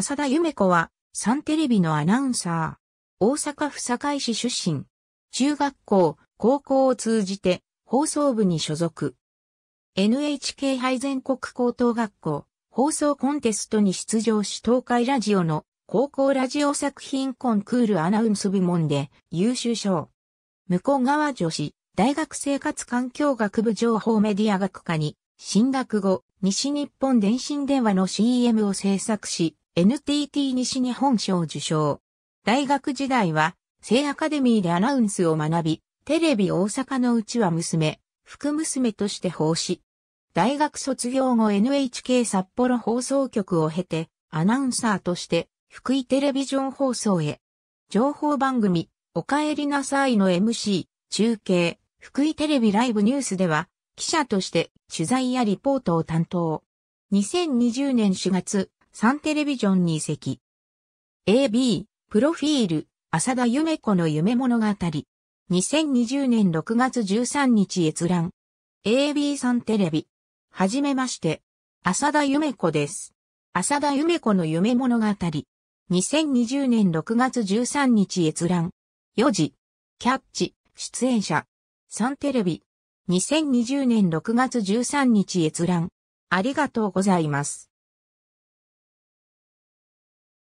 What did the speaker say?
浅田夢子は、サンテレビのアナウンサー。大阪府堺市出身。中学校、高校を通じて、放送部に所属。NHK 杯全国高等学校、放送コンテストに出場し東海ラジオの高校ラジオ作品コンクールアナウンス部門で優秀賞。向川女子、大学生活環境学部情報メディア学科に、進学後、西日本電信電話の CM を制作し、NTT 西日本賞受賞。大学時代は、聖アカデミーでアナウンスを学び、テレビ大阪のうちは娘、福娘として奉仕。大学卒業後 NHK 札幌放送局を経て、アナウンサーとして、福井テレビジョン放送へ。情報番組、おかえりなさいの MC、中継、福井テレビライブニュースでは、記者として取材やリポートを担当。2020年4月、サンテレビジョンに移籍。AB、プロフィール、浅田夢子の夢物語。2020年6月13日閲覧。AB サンテレビ。はじめまして。浅田夢子です。浅田夢子の夢物語。2020年6月13日閲覧。4時。キャッチ。出演者。サンテレビ。2020年6月13日閲覧。ありがとうございます。